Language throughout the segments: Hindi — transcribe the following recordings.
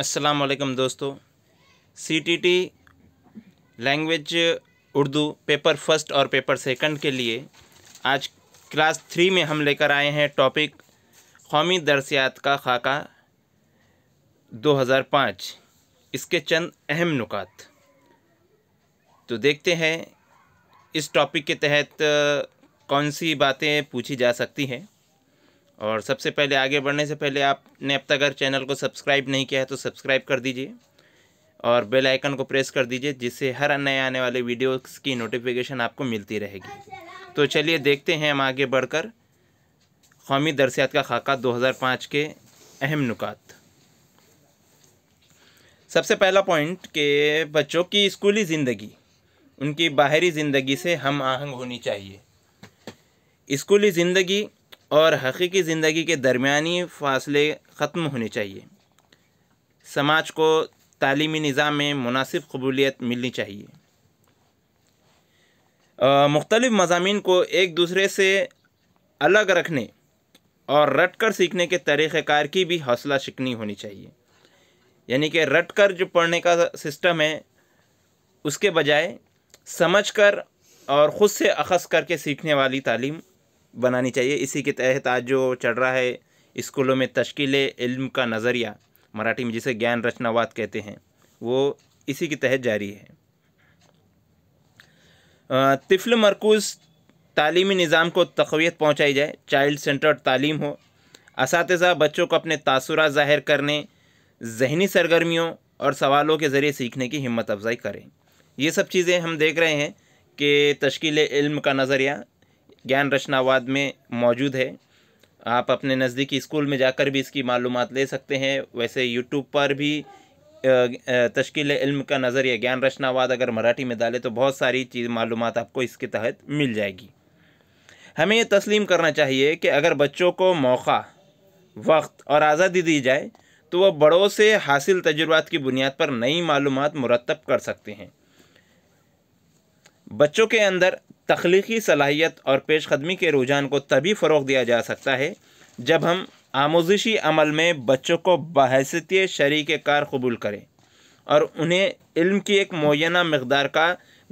अस्सलाम वालेकुम दोस्तों CTT language Urdu paper first और पेपर सेकंड के लिए आज क्लास थ्री में हम लेकर आए हैं टॉपिक कौमी दरसियात का खाका 2005 इसके चंद अहम नुकात तो देखते हैं इस टॉपिक के तहत कौन सी बातें पूछी जा सकती हैं और सबसे पहले आगे बढ़ने से पहले आपने अब तक अगर चैनल को सब्सक्राइब नहीं किया है तो सब्सक्राइब कर दीजिए और बेल आइकन को प्रेस कर दीजिए जिससे हर नए आने वाले वीडियोस की नोटिफिकेशन आपको मिलती रहेगी तो चलिए देखते हैं हम आगे बढ़कर कौमी दरसियात का खाका 2005 के अहम नुकात सबसे पहला पॉइंट के बच्चों की स्कूली ज़िंदगी उनकी बाहरी ज़िंदगी से हम आहंग होनी चाहिए स्कूली ज़िंदगी और हकीकी ज़िंदगी के दरमियानी फासले ख़त्म होने चाहिए समाज को तालीमी निज़ाम में मुनासिब कबूलीत मिलनी चाहिए मुख्तलिफ़ मजामी को एक दूसरे से अलग रखने और रट कर सीखने के तरीक़ार की भी हौसला शिकनी होनी चाहिए यानी कि रट कर जो पढ़ने का सिस्टम है उसके बजाय समझ कर और ख़ुद से अख़स करके सीखने वाली तालीम बनानी चाहिए इसी के तहत आज जो चल रहा है स्कूलों में तश्कील इल्म का नज़रिया मराठी में जिसे ज्ञान रचनावाद कहते हैं वो इसी के तहत जारी है तिफल मरकूज़ तालीमी निज़ाम को तकवीत पहुँचाई जाए चाइल्ड सेंटर तालीम हो इस बच्चों को अपने तासुरा ज़ाहिर करने जहनी सरगर्मियों और सवालों के ज़रिए सीखने की हिम्मत अफजाई करें ये सब चीज़ें हम देख रहे हैं कि तश्कील इल्म का नज़रिया ज्ञान रचनावाद में मौजूद है आप अपने नज़दीकी स्कूल में जाकर भी इसकी मालूम ले सकते हैं वैसे यूट्यूब पर भी तश्कील इल्म का नज़रिया ज्ञान रचनावाद अगर मराठी में डालें तो बहुत सारी चीज़ मालूम आपको इसके तहत मिल जाएगी हमें ये तस्लीम करना चाहिए कि अगर बच्चों को मौका वक्त और आज़ादी दी जाए तो वह बड़ों से हासिल तजुर्बात की बुनियाद पर नई मालूम मुरतब कर सकते हैं बच्चों के अंदर तख्लीकी सलाहियत और पेश ख़दमी के रुझान को तभी फ़रोग दिया जा सकता है जब हम आमोजिशी अमल में बच्चों को बहसीत शरीक कार कबूल करें और उन्हें इल्म की एक मुना मकदार का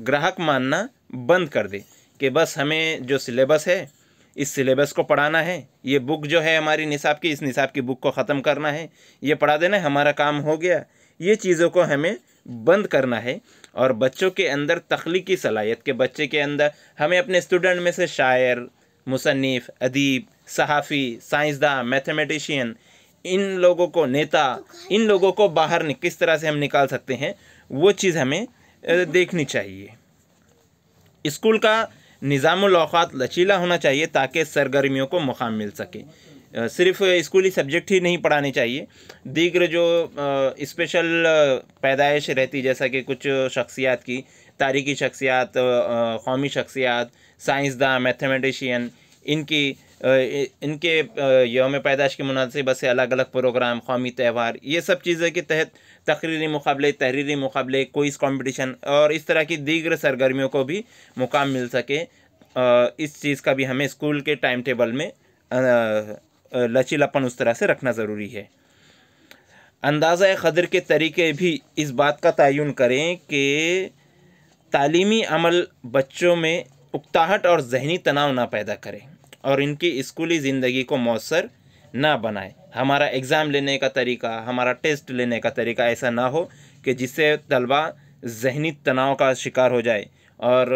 ग्राहक मानना बंद कर दें कि बस हमें जो सिलेबस है इस सिलेबस को पढ़ाना है ये बुक जो है हमारी निसाब की इस निसाब की बुक को ख़त्म करना है ये पढ़ा देना हमारा काम हो गया ये चीज़ों को हमें बंद करना है और बच्चों के अंदर तख्लीकी सलाहियत के बच्चे के अंदर हमें अपने स्टूडेंट में से शायर मुसनफ़ अदीब सहाफ़ी साइंसदान मैथमेटिशियन इन लोगों को नेता इन लोगों को बाहर किस तरह से हम निकाल सकते हैं वो चीज़ हमें देखनी चाहिए स्कूल का निज़ाम लचीला होना चाहिए ताकि सरगर्मियों को मुकाम मिल सके सिर्फ स्कूली सब्जेक्ट ही नहीं पढ़ाने चाहिए दीगर जो स्पेशल पैदाइश रहती जैसा कि कुछ शख्सियात की तारीखी शख्सियात कौमी शख्सियात साइंसदान मैथमेटिशियन इनकी इनके योम पैदाइश के मुनासिबत से अलग अलग प्रोग्राम कौमी त्यौहार ये सब चीज़ें के तहत तकरीरी मुकाबले तहरीरी मुकाबले कोइज़ कंपटीशन और इस तरह की दीगर सरगर्मियों को भी मुकाम मिल सके इस चीज़ का भी हमें स्कूल के टाइम टेबल में लचीलापन उस तरह से रखना ज़रूरी है अंदाज़ ख़दर के तरीके भी इस बात का तयन करें कि तालीमी अमल बच्चों में उकताहट और जहनी तनाव ना पैदा करें और इनकी स्कूली ज़िंदगी को मौसर ना बनाए हमारा एग्ज़ाम लेने का तरीका हमारा टेस्ट लेने का तरीका ऐसा ना हो कि जिससे तलबा जहनी तनाव का शिकार हो जाए और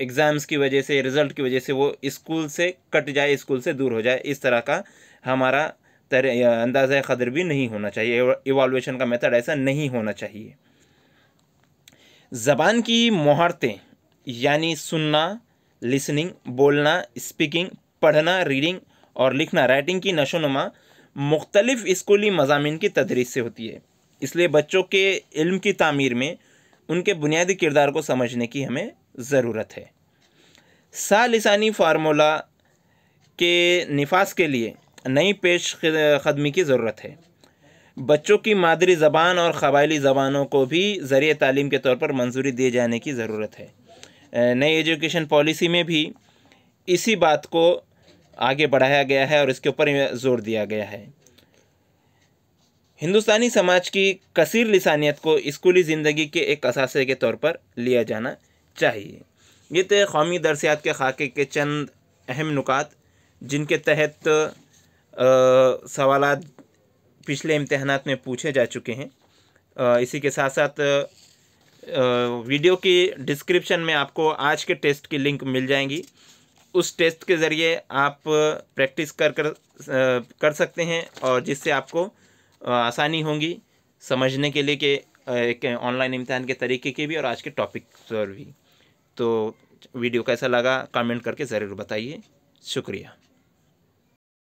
एग्ज़ाम्स की वजह से रिज़ल्ट की वजह से वो स्कूल से कट जाए स्कूल से दूर हो जाए इस तरह का हमारा अंदाज़ क़दर भी नहीं होना चाहिए इवालुएशन का मेथड ऐसा नहीं होना चाहिए ज़बान की महारतें यानी सुनना लिसनिंग बोलना स्पीकिंग पढ़ना रीडिंग और लिखना राइटिंग की नशोनुमा मुख्तलिफ़ स्कूली मजामी की तदरीस से होती है इसलिए बच्चों के इल्म की तमीर में उनके बुनियादी किरदार को समझने की हमें ज़रूरत है सा लिसानी फार्मूला के नफाज के लिए नई पेश कदमी की ज़रूरत है बच्चों की मादरी ज़बान और कबायली ज़बानों को भी ज़रिए तालीम के तौर पर मंजूरी दिए जाने की ज़रूरत है नई एजुकेशन पॉलिसी में भी इसी बात को आगे बढ़ाया गया है और इसके ऊपर जोर दिया गया है हिंदुस्तानी समाज की कसर लसानियत को स्कूली ज़िंदगी के एक असासे के तौर पर लिया जाना चाहिए ये थे कौमी दरसियात के खाके के चंद अहम नुकात जिनके तहत सवाल पिछले इम्तहानात में पूछे जा चुके हैं इसी के साथ साथ वीडियो की डिस्क्रिप्शन में आपको आज के टेस्ट की लिंक मिल जाएंगी उस टेस्ट के ज़रिए आप प्रैक्टिस कर कर कर सकते हैं और जिससे आपको आसानी होगी समझने के लिए कि एक ऑनलाइन इम्तहान के तरीके के भी और आज के टॉपिक पर भी तो वीडियो कैसा लगा कमेंट करके ज़रूर बताइए शुक्रिया